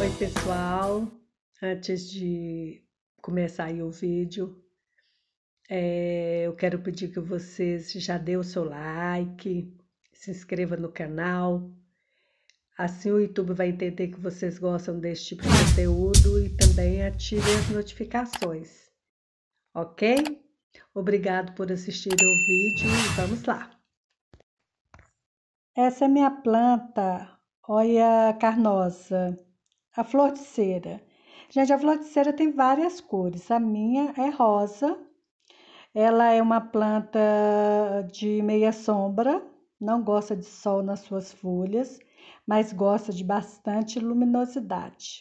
Oi, pessoal. Antes de começar aí o vídeo, é, eu quero pedir que vocês já dê o seu like, se inscreva no canal. Assim o YouTube vai entender que vocês gostam desse tipo de conteúdo e também ative as notificações. Ok? Obrigado por assistir o vídeo e vamos lá. Essa é minha planta, olha carnosa. A flor de cera. Gente, a flor de cera tem várias cores. A minha é rosa. Ela é uma planta de meia sombra, não gosta de sol nas suas folhas, mas gosta de bastante luminosidade.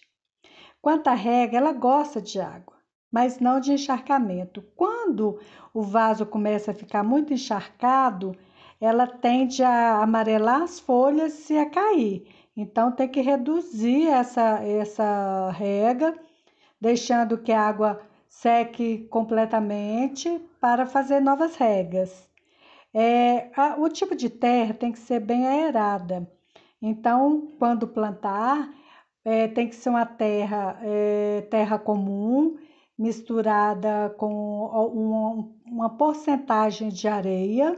Quanto à rega, ela gosta de água, mas não de encharcamento. Quando o vaso começa a ficar muito encharcado, ela tende a amarelar as folhas e a cair. Então tem que reduzir essa, essa rega, deixando que a água seque completamente para fazer novas regas. É, a, o tipo de terra tem que ser bem aerada. Então, quando plantar, é, tem que ser uma terra, é, terra comum, misturada com uma, uma porcentagem de areia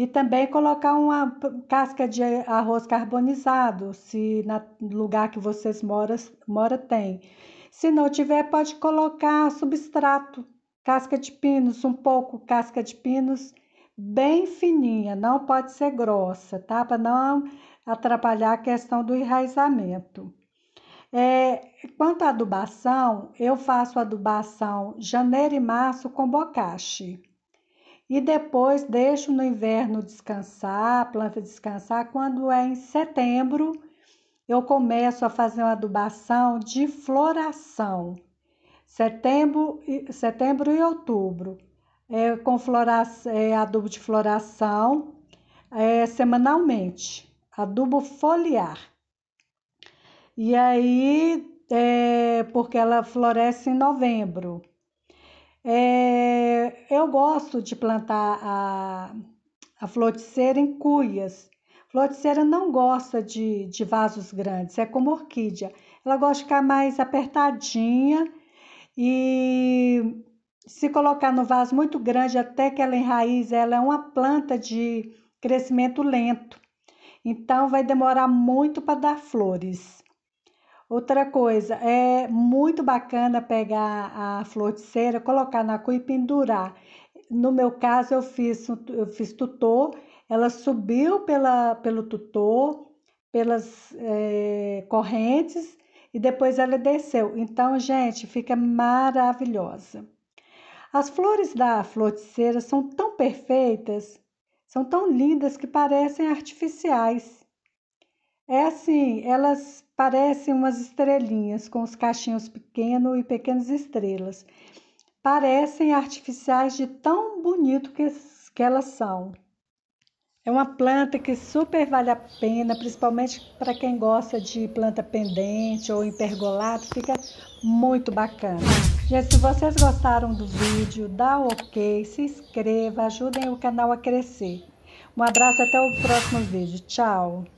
e também colocar uma casca de arroz carbonizado, se no lugar que vocês moram, mora tem. Se não tiver, pode colocar substrato, casca de pinos, um pouco casca de pinos, bem fininha, não pode ser grossa, tá? Para não atrapalhar a questão do enraizamento. É, quanto à adubação, eu faço adubação janeiro e março com bocache. E depois deixo no inverno descansar, a planta descansar. Quando é em setembro, eu começo a fazer uma adubação de floração. Setembro, setembro e outubro, é, com floração, é, adubo de floração é, semanalmente, adubo foliar. E aí, é, porque ela floresce em novembro. É, eu gosto de plantar a, a flor de cera em cuias. Flor de cera não gosta de, de vasos grandes, é como orquídea. Ela gosta de ficar mais apertadinha e se colocar no vaso muito grande até que ela enraize, ela é uma planta de crescimento lento. Então vai demorar muito para dar flores. Outra coisa, é muito bacana pegar a flor de cera, colocar na cor e pendurar. No meu caso, eu fiz, eu fiz tutor, ela subiu pela, pelo tutor, pelas é, correntes e depois ela desceu. Então, gente, fica maravilhosa. As flores da flor de cera são tão perfeitas, são tão lindas que parecem artificiais. É assim, elas parecem umas estrelinhas com os cachinhos pequenos e pequenas estrelas. Parecem artificiais de tão bonito que, que elas são. É uma planta que super vale a pena, principalmente para quem gosta de planta pendente ou em fica muito bacana. Gente, se vocês gostaram do vídeo, dá um ok, se inscreva, ajudem o canal a crescer. Um abraço até o próximo vídeo. Tchau!